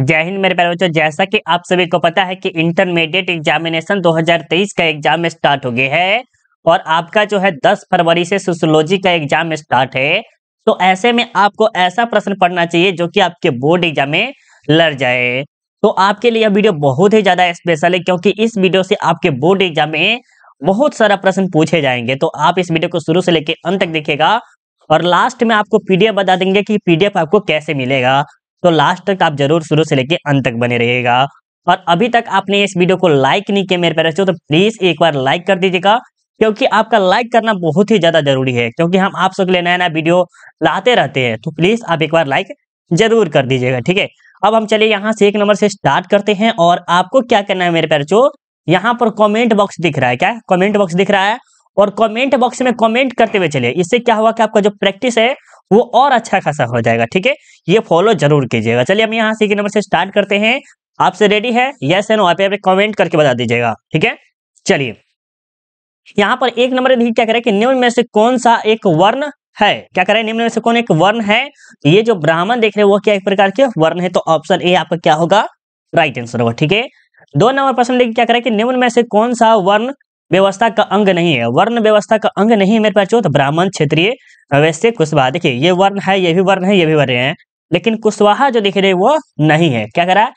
जय हिंद मेरे प्यारे बच्चों जैसा कि आप सभी को पता है कि इंटरमीडिएट एग्जामिनेशन 2023 का एग्जाम स्टार्ट हो गया है और आपका जो है 10 फरवरी से सोशोलॉजी का एग्जाम स्टार्ट है तो ऐसे में आपको ऐसा प्रश्न पढ़ना चाहिए जो कि आपके बोर्ड एग्जाम में लड़ जाए तो आपके लिए यह वीडियो बहुत ही ज्यादा स्पेशल है क्योंकि इस वीडियो से आपके बोर्ड एग्जाम में बहुत सारा प्रश्न पूछे जाएंगे तो आप इस वीडियो को शुरू से लेकर अंत तक देखेगा और लास्ट में आपको पीडीएफ बता देंगे कि पीडीएफ आपको कैसे मिलेगा तो लास्ट तक आप जरूर शुरू से लेके अंत तक बने रहिएगा और अभी तक आपने इस वीडियो को लाइक नहीं किया मेरे पैर तो प्लीज एक बार लाइक कर दीजिएगा क्योंकि आपका लाइक करना बहुत ही ज्यादा जरूरी है क्योंकि हम आप सबके लिए नया नया वीडियो लाते रहते हैं तो प्लीज आप एक बार लाइक जरूर कर दीजिएगा ठीक है अब हम चलिए यहाँ से एक नंबर से स्टार्ट करते हैं और आपको क्या करना है मेरे पैरचो यहाँ पर कमेंट बॉक्स दिख रहा है क्या कमेंट बॉक्स दिख रहा है और कमेंट बॉक्स में कमेंट करते हुए चलिए इससे क्या हुआ कि आपका जो प्रैक्टिस है वो और अच्छा खासा हो जाएगा ठीक है ये फॉलो जरूर कीजिएगा चलिए हम यहाँ से नंबर से स्टार्ट करते हैं आपसे रेडी है यस वहाँ पे कमेंट करके बता दीजिएगा ठीक है चलिए यहाँ पर एक नंबर क्या करें कि निम्न में से कौन सा एक वर्ण है क्या करें निम्न में से कौन एक वर्ण है ये जो ब्राह्मण देख रहे हैं वो क्या एक प्रकार के वर्ण है तो ऑप्शन ए आपका क्या होगा राइट आंसर होगा ठीक है दो नंबर प्रश्न लेके क्या करें कि निम्न में से कौन सा वर्ण व्यवस्था का अंग नहीं है वर्ण व्यवस्था का अंग नहीं है मेरे पास चौथ तो ब्राह्मण क्षेत्रीय वैश्य कुशवाहा देखिए ये वर्ण है ये भी वर्ण है ये भी वर्ण है लेकिन कुशवाहा जो दिख रहे वो नहीं है क्या करा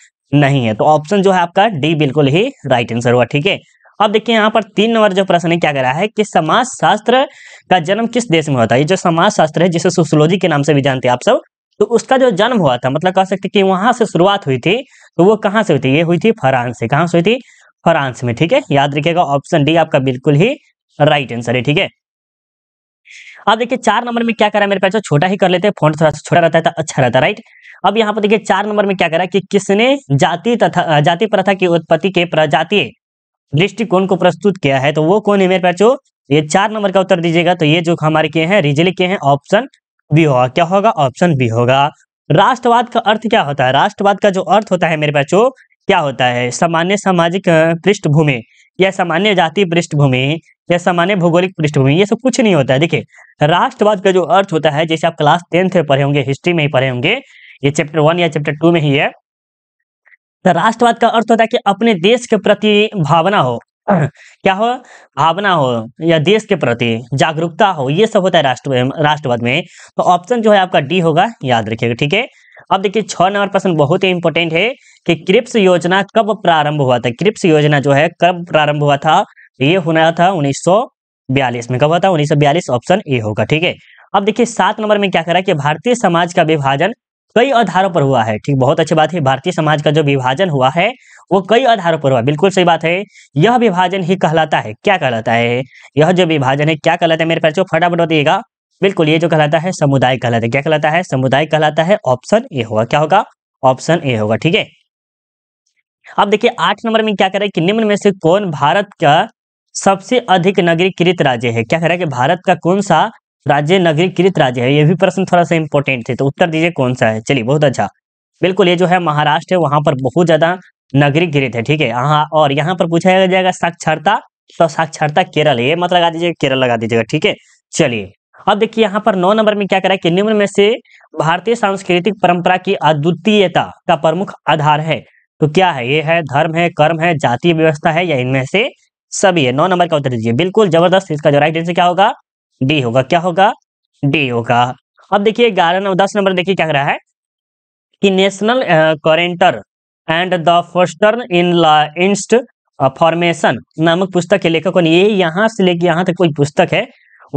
नहीं है तो ऑप्शन जो है आपका डी बिल्कुल ही राइट आंसर हुआ ठीक है अब देखिए यहाँ पर तीन नंबर जो प्रश्न है क्या करा है कि समाज शास्त्र का जन्म किस देश में होता है ये जो समाज शास्त्र है जिसे सोशोलॉजी के नाम से भी जानते हैं आप सब तो उसका जो जन्म हुआ था मतलब कह सकते कि वहां से शुरुआत हुई थी तो वो कहाँ से हुई थी ये हुई थी फ्रांस से कहाँ से हुई थी फ्रांस में ठीक है याद रखिएगा ऑप्शन डी आपका बिल्कुल ही राइट आंसर है ठीक है अब देखिए चार नंबर में क्या करा मेरे पास छोटा ही कर लेते हैं फोन थोड़ा सा छोटा रहता है तो अच्छा रहता है राइट अब यहाँ पर देखिए चार नंबर में क्या करा कि किसने जाति तथा जाति प्रथा की उत्पत्ति के प्रजातीय दृष्टिकोण को प्रस्तुत किया है तो वो कौन है मेरे पास ये चार नंबर का उत्तर दीजिएगा तो ये जो हमारे किए हैं रिजल के हैं ऑप्शन बी होगा क्या होगा ऑप्शन बी होगा राष्ट्रवाद का अर्थ क्या होता है राष्ट्रवाद का जो अर्थ होता है मेरे पास क्या होता है सामान्य सामाजिक पृष्ठभूमि या सामान्य जाति पृष्ठभूमि या सामान्य भौगोलिक पृष्ठभूमि ये सब कुछ नहीं होता है देखिए राष्ट्रवाद का जो अर्थ होता है जैसे आप क्लास टेंथ में पढ़े होंगे हिस्ट्री में ही पढ़े होंगे ये चैप्टर वन या चैप्टर टू में ही है तो राष्ट्रवाद का अर्थ होता है कि अपने देश के प्रति भावना हो क्या हो भावना हो या देश के प्रति जागरूकता हो ये सब होता है राष्ट्र राष्ट्रवाद में तो ऑप्शन जो है आपका डी होगा याद रखिएगा ठीक है अब देखिए छह नंबर प्रश्न बहुत ही इंपॉर्टेंट है कि क्रिप्स योजना कब प्रारंभ हुआ था क्रिप्स योजना जो है कब प्रारंभ हुआ था ये होना था उन्नीस में कब हुआ था उन्नीस ऑप्शन ए होगा ठीक है अब देखिए सात नंबर में क्या करा कि भारतीय समाज का विभाजन कई आधारों पर हुआ है ठीक बहुत अच्छी बात है भारतीय समाज का जो विभाजन हुआ है वो कई आधारों पर हुआ बिल्कुल सही बात है यह विभाजन ही कहलाता है क्या कहलाता है यह जो विभाजन है क्या कहलाता है मेरे पैर फटाफट बताइएगा बिल्कुल ये जो कहलाता है समुदाय कहलाता है क्या कहलाता है समुदाय कहलाता है ऑप्शन ए होगा क्या होगा ऑप्शन ए होगा ठीक है अब देखिए आठ नंबर में क्या कह रहा है कि निम्न में से कौन भारत का सबसे अधिक नगरीकृत राज्य है क्या कह रहा है कि भारत का कौन सा राज्य नगरीकृत राज्य है ये भी प्रश्न थोड़ा सा इंपॉर्टेंट थे तो उत्तर दीजिए कौन सा है चलिए बहुत अच्छा बिल्कुल ये जो है महाराष्ट्र है वहां पर बहुत ज्यादा नगरीकृत है ठीक है हाँ, और यहाँ पर पूछा जाएगा साक्षरता तो साक्षरता केरल है ये मत लगा दीजिएगा केरल लगा दीजिएगा ठीक है चलिए अब देखिए यहाँ पर नौ नंबर में क्या करा कि निम्न में से भारतीय सांस्कृतिक परंपरा की अद्वितीयता का प्रमुख आधार है तो क्या है ये है धर्म है कर्म है जातीय व्यवस्था है या इनमें से सभी है नौ नंबर का उत्तर दीजिए बिल्कुल जबरदस्त इसका जो राइट आंसर क्या होगा डी होगा क्या होगा डी होगा अब देखिए ग्यारह नंबर दस नंबर देखिए क्या कह रहा है कि नेशनल कॉरेंटर एंड द फर्स्टर्न इन इंस्ट फॉर्मेशन नामक पुस्तक के लेखकों ने ये यहां से लेके यहाँ तक कोई पुस्तक है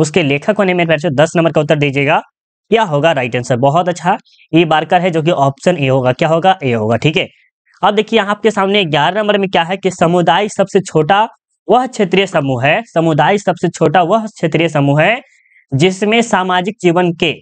उसके लेखकों ने मेरे पैसे दस नंबर का उत्तर दीजिएगा क्या होगा राइट आंसर बहुत अच्छा ये बारकर है जो कि ऑप्शन ए होगा क्या होगा ए होगा ठीक है अब देखिए आपके सामने ग्यारह नंबर में क्या है कि समुदाय सबसे छोटा वह क्षेत्रीय समूह है समुदाय सबसे छोटा वह क्षेत्रीय समूह है जिसमें सामाजिक जीवन के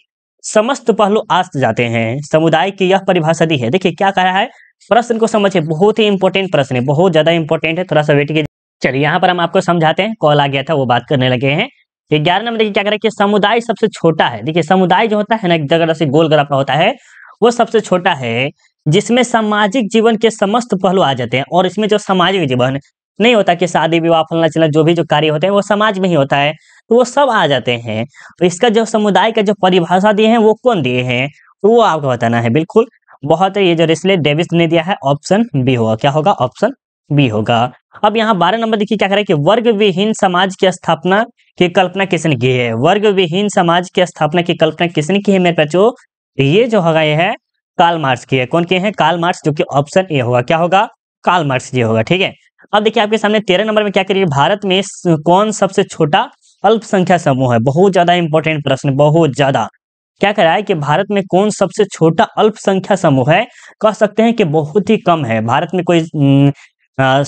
समस्त पहलू आस्त जाते हैं समुदाय की यह परिभाषा दी है देखिए क्या रहा है प्रश्न को समझिए बहुत ही इंपॉर्टेंट प्रश्न है बहुत ज्यादा इंपॉर्टेंट है थोड़ा सा वेट कीजिए चलिए यहाँ पर हम आपको समझाते हैं कॉल आ गया था वो बात करने लगे हैं ये ग्यारह नंबर देखिए क्या करें कि समुदाय सबसे छोटा है देखिए समुदाय जो होता है ना एक जगह से गोल गला होता है वो सबसे छोटा है जिसमें सामाजिक जीवन के समस्त पहलू आ जाते हैं और इसमें जो सामाजिक जीवन नहीं होता कि शादी विवाह फलना चलना जो भी जो कार्य होते हैं वो समाज में ही होता है तो वो सब आ जाते हैं तो इसका जो समुदाय का जो परिभाषा दिए हैं वो कौन दिए हैं तो वो आपको बताना है बिल्कुल बहुत है ये जो इसलिए डेविस ने दिया है ऑप्शन बी होगा क्या होगा ऑप्शन बी होगा अब यहाँ बारह नंबर देखिए क्या कह रहा है कि वर्ग विहीन समाज की स्थापना की कल्पना किसने की है वर्ग विहीन समाज की स्थापना की कल्पना किसने की है मेरे बच्चों ये जो होगा ये है काल मार्क्स की है कौन किए हैं काल मार्क्स जो कि ऑप्शन ए होगा क्या होगा काल मार्क्स ये होगा ठीक है अब देखिए आपके सामने तेरह नंबर में क्या करिए भारत में कौन सबसे छोटा अल्पसंख्या समूह है बहुत ज्यादा इंपॉर्टेंट प्रश्न बहुत ज्यादा क्या कह रहा है कि भारत में कौन सबसे छोटा अल्पसंख्या समूह है कह सकते हैं कि बहुत ही कम है भारत में कोई कह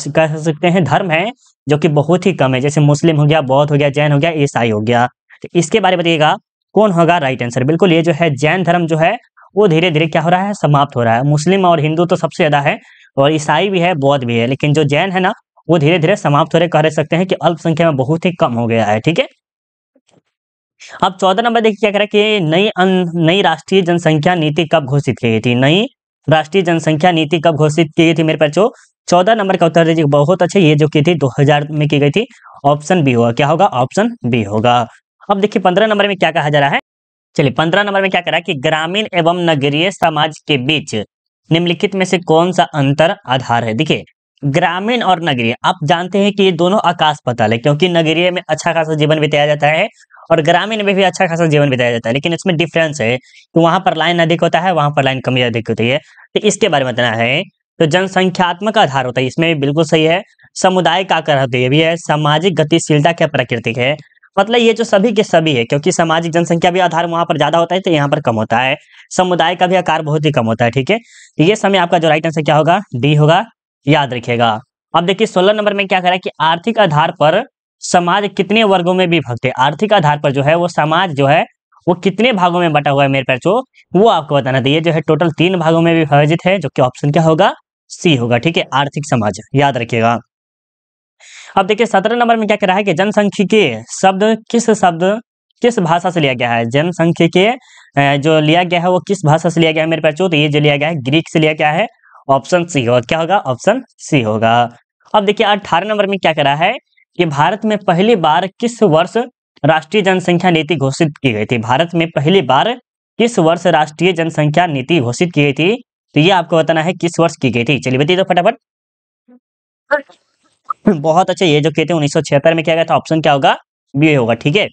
सकते हैं धर्म है जो कि बहुत ही कम है जैसे मुस्लिम हो गया बौद्ध हो गया जैन हो गया ईसाई हो गया तो इसके बारे में बताइएगा कौन होगा राइट आंसर बिल्कुल ये जो है जैन धर्म जो है वो धीरे धीरे क्या हो रहा है समाप्त हो रहा है मुस्लिम और हिंदू तो सबसे ज्यादा है और ईसाई भी है बौद्ध भी है लेकिन जो जैन है ना वो धीरे धीरे समाप्त हो रहे कह सकते हैं कि अल्पसंख्या में बहुत ही कम हो गया है ठीक है अब चौदह नंबर देखिए क्या कह रहा है कि नई नई राष्ट्रीय जनसंख्या नीति कब घोषित की गई थी नई राष्ट्रीय जनसंख्या नीति कब घोषित की गई थी मेरे पास जो चौदह नंबर का उत्तर दीजिए बहुत अच्छा ये जो की थी 2000 में की गई थी ऑप्शन बी होगा क्या होगा ऑप्शन बी होगा अब देखिए पंद्रह नंबर में क्या कहा जा रहा है चलिए पंद्रह नंबर में क्या कह रहा है कि ग्रामीण एवं नगरीय समाज के बीच निम्नलिखित में से कौन सा अंतर आधार है देखिए ग्रामीण और नगरीय आप जानते हैं कि ये दोनों आकाश पताल है क्योंकि नगरीय में अच्छा खासा जीवन बिताया जाता है और ग्रामीण में भी अच्छा खासा जीवन बिताया जाता है लेकिन इसमें डिफरेंस है कि वहां पर लाइन अधिक होता है वहां पर लाइन कमी अधिक होती है तो इसके बारे में बताना है तो जनसंख्यात्मक आधार होता है इसमें बिल्कुल सही है समुदाय का आकार होता है ये भी है सामाजिक गतिशीलता क्या प्राकृतिक है मतलब ये जो सभी के सभी है क्योंकि सामाजिक जनसंख्या भी आधार वहां पर ज्यादा होता है तो यहाँ पर कम होता है समुदाय का भी आकार बहुत ही कम होता है ठीक है तो ये समय आपका जो राइट आंसर क्या होगा डी होगा याद रखिएगा अब देखिए सोलह नंबर में क्या करा कि आर्थिक आधार पर समाज कितने वर्गों में विभक्त है आर्थिक आधार पर जो है वो समाज जो है वो कितने भागों में बटा हुआ है मेरे पैर जो वो आपको बताना था ये जो है टोटल तीन भागों में विभाजित है जो कि ऑप्शन क्या होगा सी होगा ठीक है आर्थिक समाज याद रखिएगा अब देखिए सत्रह नंबर में क्या कह रहा है कि के शब्द किस शब्द किस भाषा से लिया गया है के जो लिया गया है वो किस भाषा से लिया गया है मेरे पास तो ये जो लिया गया है ग्रीक से लिया गया है ऑप्शन सी होगा क्या होगा ऑप्शन सी होगा अब देखिए अठारह नंबर में क्या रहा है कि भारत में पहली बार किस वर्ष राष्ट्रीय जनसंख्या नीति घोषित की गई थी भारत में पहली बार किस वर्ष राष्ट्रीय जनसंख्या नीति घोषित की गई थी तो ये आपको बताना है किस वर्ष की गई थी चलिए बताइए तो फटाफट बहुत अच्छा ये जो कहते हैं उन्नीस में क्या गया था ऑप्शन क्या होगा बी होगा ठीक है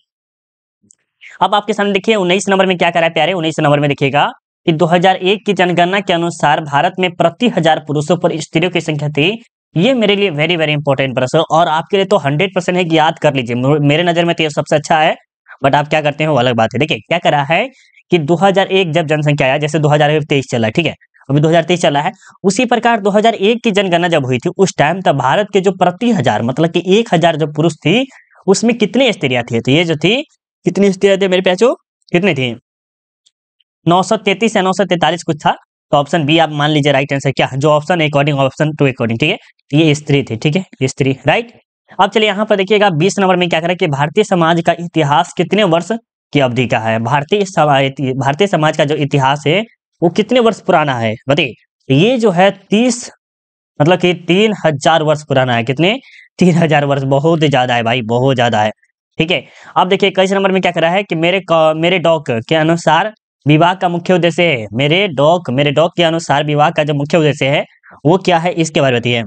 अब आपके सामने देखिए उन्नीस नंबर में क्या करा है प्यारे उन्नीस नंबर में देखिएगा कि 2001 की जनगणना के अनुसार भारत में प्रति हजार पुरुषों पर स्त्रियों की संख्या थी ये मेरे लिए वेरी वेरी इंपॉर्टेंट प्रश्न और आपके लिए तो हंड्रेड परसेंट है कि याद कर लीजिए मेरे नजर में तो ये सबसे अच्छा है बट आप क्या करते हैं वो अलग बात है देखिए क्या करा है कि 2001 जब जनसंख्या आया जैसे 2023 चला ठीक है अभी 2023 चला है उसी प्रकार 2001 की जनगणना जब हुई थी उस टाइम तो भारत के जो प्रति हजार मतलब कि एक हजार जो पुरुष थी उसमें कितनी स्त्रियां थी तो ये जो थी कितनी स्त्रियां थी मेरे पैचो कितनी थी नौ या नौ कुछ था तो ऑप्शन बी आप मान लीजिए राइट आंसर क्या जो option according option two according ठीक है ये स्त्री थी ठीक है स्त्री राइट अब चलिए यहाँ पर देखिएगा बीस नंबर में क्या करें कि भारतीय समाज का इतिहास कितने वर्ष की अवधि का है भारतीय भारतीय समाज का जो इतिहास है वो कितने वर्ष पुराना है बताइए तो ये जो है तीस मतलब कि तीन हजार वर्ष पुराना है कितने तीन हजार वर्ष बहुत ज्यादा है भाई बहुत ज्यादा है ठीक है अब देखिए कई नंबर में क्या करा है कि मेरे मेरे डॉक के अनुसार विवाह का मुख्य उद्देश्य है मेरे डॉक मेरे डॉक के अनुसार विवाह का जो मुख्य उद्देश्य है वो क्या है इसके बारे में बताइए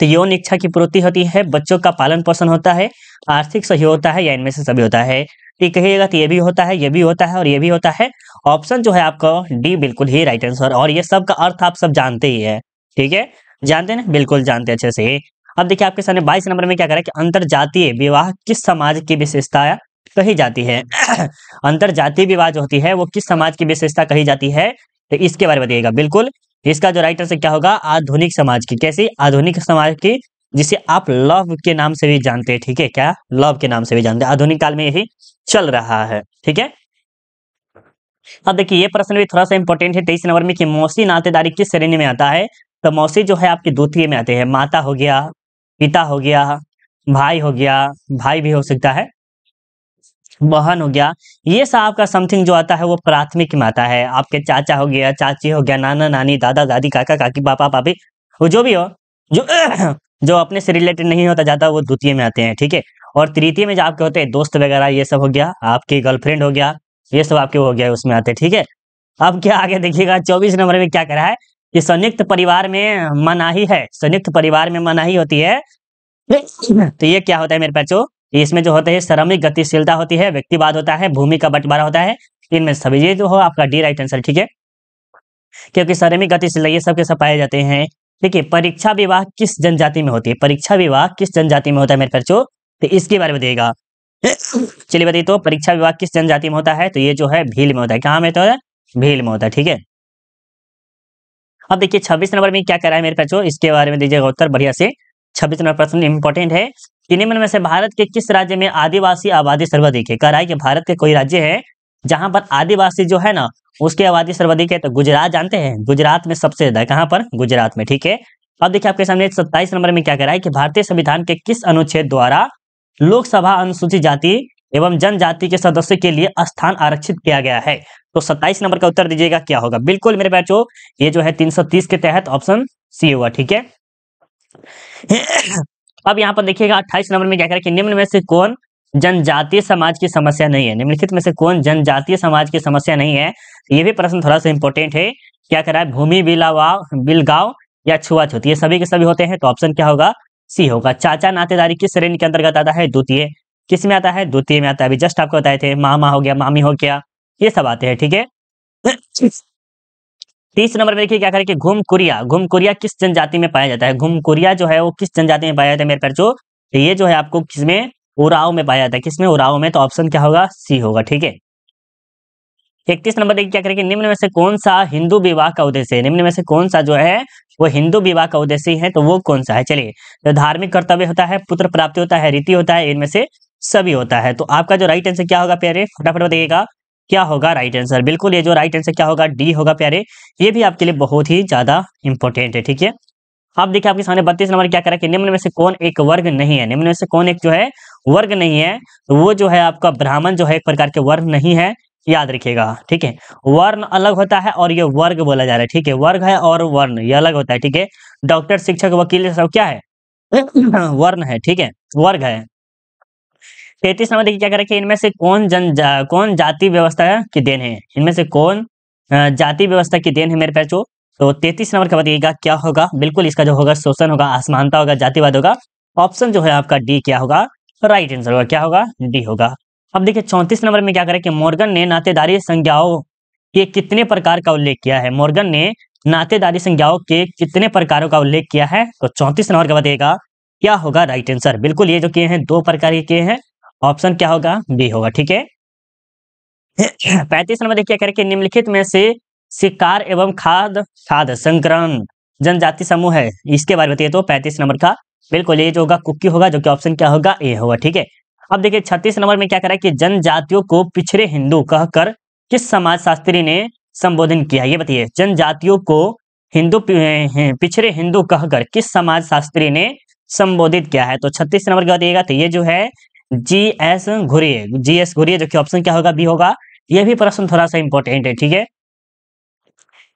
तो यौन इच्छा की पूर्ति होती है बच्चों का पालन पोषण होता है आर्थिक सहयोग होता है या इनमें से सभी होता है ये कहिएगा तो ये भी होता है ये भी होता है और ये भी होता है ऑप्शन जो है आपका डी बिल्कुल ही राइट आंसर और ये सब का अर्थ आप सब जानते ही है ठीक है जानते ना बिल्कुल जानते अच्छे से अब देखिए आपके सामने बाईस नंबर में क्या करा कि अंतर जातीय विवाह किस समाज की विशेषता कही जाती है अंतर जातीय विवाह जो होती है वो किस समाज की विशेषता कही जाती है तो इसके बारे में बताइएगा बिल्कुल इसका जो राइट आंसर क्या होगा आधुनिक समाज की कैसी आधुनिक समाज की जिसे आप लव के नाम से भी जानते हैं ठीक है क्या लव के नाम से भी जानते हैं आधुनिक काल में यही चल रहा है ठीक है अब देखिए ये प्रश्न भी थोड़ा सा इंपॉर्टेंट है तेईस नंबर में कि मौसी नातेदारी किस श्रेणी में आता है तो मौसी जो है आपके द्वितीय में आते हैं माता हो गया पिता हो गया भाई हो गया भाई भी हो सकता है बहन हो गया ये सब आपका समथिंग जो आता है वो प्राथमिक में आता है आपके चाचा हो गया चाची हो गया नाना नानी दादा दादी काका काकी पापा पापी वो जो भी हो जो जो अपने से रिलेटेड नहीं होता जाता वो द्वितीय में आते हैं ठीक है और तृतीय में जो आपके होते हैं दोस्त वगैरह ये सब हो गया आपकी गर्लफ्रेंड हो गया ये सब आपके हो गया उसमें आते ठीक है अब क्या आगे देखिएगा चौबीस नंबर में क्या करा है कि संयुक्त परिवार में मनाही है संयुक्त परिवार में मनाही होती है तो ये क्या होता है मेरे पैचो इसमें जो होते हैं श्रमिक गतिशीलता होती है व्यक्तिवाद होता है भूमि का बंटवारा होता है इनमें सभी जो हो आपका डी राइट आंसर ठीक है क्योंकि श्रमिक गतिशीलता ये सब के सब पाए जाते हैं ठीक है परीक्षा विवाह किस जनजाति में होती है परीक्षा विवाह किस जनजाति में होता है मेरे पर्चो तो इसके बारे में बताइएगा चलिए बताइए तो परीक्षा विवाह किस जनजाति में होता है तो ये जो है भील में होता है कहाँ में तो है भील में होता है ठीक है अब देखिए 26 नंबर में क्या रहा है मेरे बच्चों इसके बारे में दीजिएगा उत्तर बढ़िया से 26 नंबर प्रश्न इंपॉर्टेंट है कि निम्न में से भारत के किस राज्य में आदिवासी आबादी सर्वाधिक है कह रहा है कि भारत के कोई राज्य है जहां पर आदिवासी जो है ना उसकी आबादी सर्वाधिक है तो गुजरात जानते हैं गुजरात में सबसे ज्यादा कहाँ पर गुजरात में ठीक है अब देखिए आपके सामने सत्ताईस नंबर में क्या कह रहा है कि भारतीय संविधान के किस अनुच्छेद द्वारा लोकसभा अनुसूचित जाति एवं जनजाति के सदस्य के लिए स्थान आरक्षित किया गया है तो 27 नंबर का उत्तर दीजिएगा क्या होगा बिल्कुल मेरे बैचो ये जो है 330 के तहत ऑप्शन सी होगा ठीक है अब यहाँ पर देखिएगा अट्ठाईस नंबर में क्या करें कि निम्न में से कौन जनजातीय समाज की समस्या नहीं है निम्नलिखित में से कौन जनजातीय समाज की समस्या नहीं है ये भी प्रश्न थोड़ा सा इंपॉर्टेंट है क्या कह रहा है भूमि बिलावा बिलगांव या छुआछूत ये सभी के सभी होते हैं तो ऑप्शन क्या होगा सी होगा चाचा नातेदारी किस श्रेणी के अंतर्गत आता है द्वितीय किस में आता है द्वितीय में आता है अभी जस्ट आपको बताए थे मामा हो गया मामी हो गया ये सब आते हैं ठीक है तीस नंबर में देखिए क्या करें कि घुम कुरिया किस जनजाति में पाया जाता है कुरिया जो है वो किस जनजाति में पाया जाता है मेरे पर जो तो ये जो है आपको किसमें उराव में पाया जाता है किसमें उराव में तो ऑप्शन क्या होगा सी होगा ठीक है इकतीस नंबर देखिए क्या करेंगे निम्न में से कौन सा हिंदू विवाह का उद्देश्य है निम्न में से कौन सा जो है वो हिंदू विवाह का उद्देश्य है तो वो कौन सा है चलिए तो धार्मिक कर्तव्य होता है पुत्र प्राप्ति होता है रीति होता है इनमें से सभी होता है तो आपका जो राइट आंसर क्या होगा प्यारे फटाफट बताइएगा क्या होगा राइट आंसर बिल्कुल ये जो राइट आंसर क्या होगा डी होगा प्यारे ये भी आपके लिए बहुत ही ज्यादा इंपॉर्टेंट है ठीक है अब देखिए आपके सामने बत्तीस नंबर क्या करा कि निम्न में से कौन एक वर्ग नहीं है निम्न में से कौन एक जो है वर्ग नहीं है तो वो जो है आपका ब्राह्मण जो है एक प्रकार के वर्ग नहीं है याद रखिएगा ठीक है वर्ण अलग होता है और ये वर्ग बोला जा रहा है ठीक है वर्ग है और वर्ण ये अलग होता है ठीक है डॉक्टर शिक्षक वकील सब क्या है वर्ण है ठीक है वर्ग है तैतीस नंबर देखिए क्या कर रखिए इनमें से कौन जन जा, कौन जाति व्यवस्था की देन है इनमें से कौन जाति व्यवस्था की देन है मेरे पास जो तो तैतीस नंबर का बताइएगा क्या होगा बिल्कुल इसका जो होगा शोषण होगा असमानता होगा जातिवाद होगा ऑप्शन जो है आपका डी क्या होगा राइट आंसर होगा क्या होगा डी होगा अब देखिए चौंतीस नंबर में क्या करें कि मोर्गन ने नातेदारी संज्ञाओं के कितने प्रकार का उल्लेख किया है मोर्गन ने नातेदारी संज्ञाओं के कितने प्रकारों का उल्लेख किया है तो चौंतीस नंबर का बताइएगा क्या होगा राइट आंसर बिल्कुल ये जो किए हैं दो प्रकार के किए हैं ऑप्शन क्या होगा बी होगा ठीक है पैंतीस नंबर देखिए करके निम्नलिखित में से शिकार एवं खाद खाद संक्रमण जनजाति समूह है इसके बारे में बताइए तो पैंतीस नंबर का बिल्कुल ये जो होगा कुकी होगा जो कि ऑप्शन क्या होगा ए होगा ठीक है अब देखिए छत्तीस नंबर में क्या करा कि जनजातियों को पिछड़े हिंदू कहकर किस समाज शास्त्री ने संबोधन किया ये बताइए जनजातियों को हिंदू पिछड़े हिंदू कहकर किस समाज शास्त्री ने संबोधित किया है तो छत्तीस नंबर का बताइएगा तो ये जो है जी एस घुरिये जी एस घुरिए जो कि ऑप्शन क्या होगा बी होगा ये भी प्रश्न थोड़ा सा इंपॉर्टेंट है ठीक है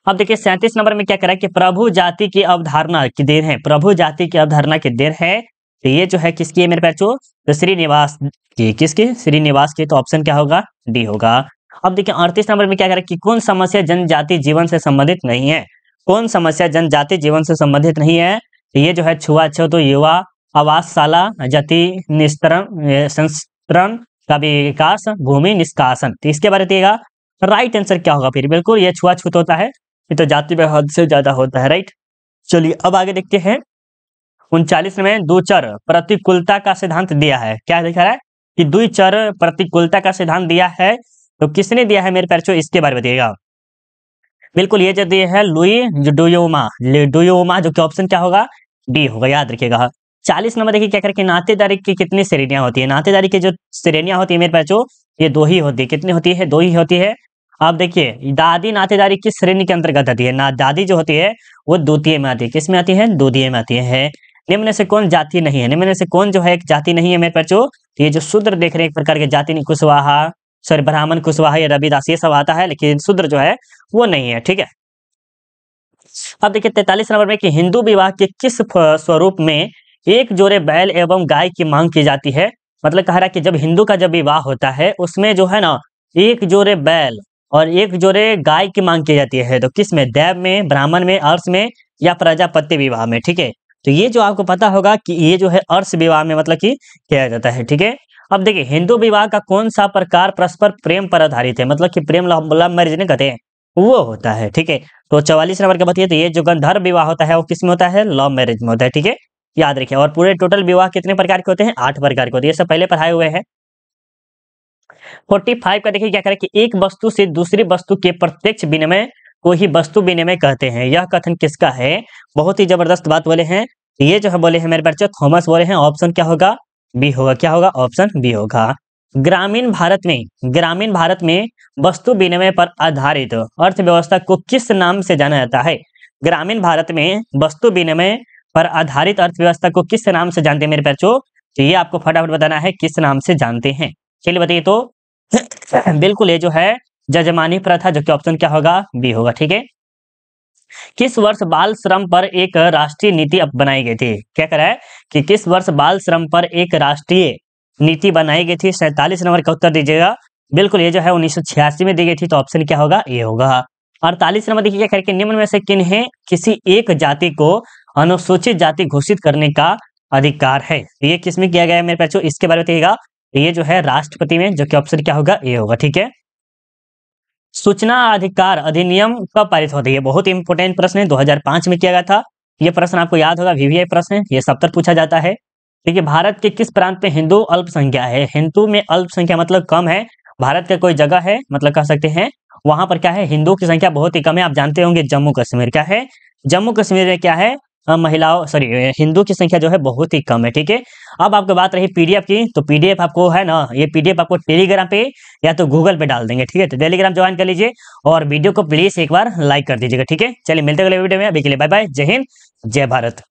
अब देखिए सैंतीस नंबर में क्या करा कि प्रभु जाति की अवधारणा की देर है प्रभु जाति की अवधारणा की देर है तो ये जो है किसकी है मेरे पैचो तो श्रीनिवास की किसकी श्रीनिवास की तो ऑप्शन क्या होगा डी होगा अब देखिए अड़तीस नंबर में क्या करा कि कौन समस्या जनजाति जीवन से संबंधित नहीं है कौन समस्या जनजाति जीवन से संबंधित नहीं है तो ये जो है छो तो युवा आवासशाला जति निस्तरण संस्तरण का विकास भूमि निष्कासन तो इसके बारे में राइट आंसर क्या होगा फिर बिल्कुल ये छुआछूत होता है ये तो जाति में हद से ज्यादा होता है राइट चलिए अब आगे देखते हैं उनचालीस में दो चर प्रतिकूलता का सिद्धांत दिया है क्या दिखा रहा है कि चर प्रतिकूलता का सिद्धांत दिया है तो किसने दिया है मेरे पैरचो इसके बारे में बताइएगा बिल्कुल ये जो दिए है लुई डुयोमा डुयोमा जो कि ऑप्शन क्या होगा डी होगा याद रखिएगा चालीस नंबर देखिए क्या करके नातेदारी की कितनी श्रेणियां होती है नातेदारी की जो श्रेणियां होती है मेरे बच्चों ये दो ही होती है कितनी होती है दो ही होती है अब देखिए दादी नातेदारी किस श्रेणी के अंतर्गत आती है ना दादी जो होती है वो द्वितीय में आती है किस में आती है द्वितीय में आती है निम्न से कौन जाति नहीं है निम्न से कौन जो है एक जाति नहीं है मेरे बच्चों ये जो शूद्र देख रहे हैं एक प्रकार के जाति नहीं कुशवाहा सॉरी ब्राह्मण कुशवाहा या रविदास ये सब आता है लेकिन शूद्र जो है वो नहीं है ठीक है अब देखिए तैतालीस नंबर में कि हिंदू विवाह के किस स्वरूप में एक जोड़े बैल एवं गाय की मांग की जाती है मतलब कह रहा है कि जब हिंदू का जब विवाह होता है उसमें जो है ना एक जोड़े बैल और एक जोड़े गाय की मांग की जाती है तो किस में दैव में ब्राह्मण में अर्श में या प्रजापति विवाह में ठीक है तो ये जो आपको पता होगा कि ये जो है अर्श विवाह में मतलब कि किया जाता है ठीक है अब देखिए हिंदू विवाह का कौन सा प्रकार परस्पर प्रेम पर आधारित है मतलब कि प्रेम लव मैरिज नहीं कहते हैं वो होता है ठीक है तो चौवालीस नंबर के बताइए तो ये जो गंधर्व विवाह होता है वो किस में होता है लव मैरिज में होता है ठीक है याद रखिए और पूरे टोटल विवाह कितने प्रकार के होते हैं आठ प्रकार के होते हैं सब पहले पढ़ाए हुए हैं फोर्टी फाइव का देखिए क्या करें कि एक वस्तु से दूसरी वस्तु के प्रत्यक्ष विनिमय को ही वस्तु विनिमय कहते हैं यह कथन किसका है बहुत ही जबरदस्त बात बोले हैं ये जो है बोले हैं मेरे बच्चे थॉमस बोले हैं ऑप्शन क्या होगा बी होगा क्या होगा ऑप्शन बी होगा ग्रामीण भारत में ग्रामीण भारत में वस्तु विनिमय पर आधारित अर्थव्यवस्था को किस नाम से जाना जाता है ग्रामीण भारत में वस्तु विनिमय पर आधारित अर्थव्यवस्था को किस नाम से जानते हैं मेरे बच्चों तो ये आपको फटाफट बताना है किस नाम से जानते हैं चलिए बताइए तो बिल्कुल ये जो है जजमानी प्रथा जो कि ऑप्शन क्या होगा बी होगा ठीक है किस वर्ष बाल श्रम पर एक राष्ट्रीय नीति बनाई गई थी क्या करा है कि किस वर्ष बाल श्रम पर एक राष्ट्रीय नीति बनाई गई थी सैतालीस नंबर का उत्तर दीजिएगा बिल्कुल ये जो है उन्नीस में दी गई थी तो ऑप्शन क्या होगा ये होगा अड़तालीस नंबर देखिए क्या करके निम्न में से किन है किसी एक जाति को अनुसूचित जाति घोषित करने का अधिकार है ये किसमें किया गया है मेरे बच्चों इसके बारे में बताइएगा ये जो है राष्ट्रपति में जो कि ऑप्शन क्या होगा ये होगा ठीक है सूचना अधिकार अधिनियम कब पारित होता है ये बहुत इंपॉर्टेंट प्रश्न है 2005 में किया गया था ये प्रश्न आपको याद होगा वीवीआई प्रश्न है ये सप्तर पूछा जाता है ठीक है भारत के किस प्रांत में हिंदू अल्पसंख्या है हिंदू में अल्पसंख्या मतलब कम है भारत का कोई जगह है मतलब कह सकते हैं वहां पर क्या है हिंदुओं की संख्या बहुत ही कम है आप जानते होंगे जम्मू कश्मीर क्या है जम्मू कश्मीर में क्या है महिलाओं सॉरी हिंदू की संख्या जो है बहुत ही कम है ठीक है अब आपको बात रही पीडीएफ की तो पीडीएफ आपको है ना ये पीडीएफ आपको टेलीग्राम पे या तो गूगल पे डाल देंगे ठीक है तो टेलीग्राम ज्वाइन कर लीजिए और वीडियो को प्लीज एक बार लाइक कर दीजिएगा ठीक है चलिए मिलते अगले वीडियो में अभी के लिए बाय बाय जय हिंद जय भारत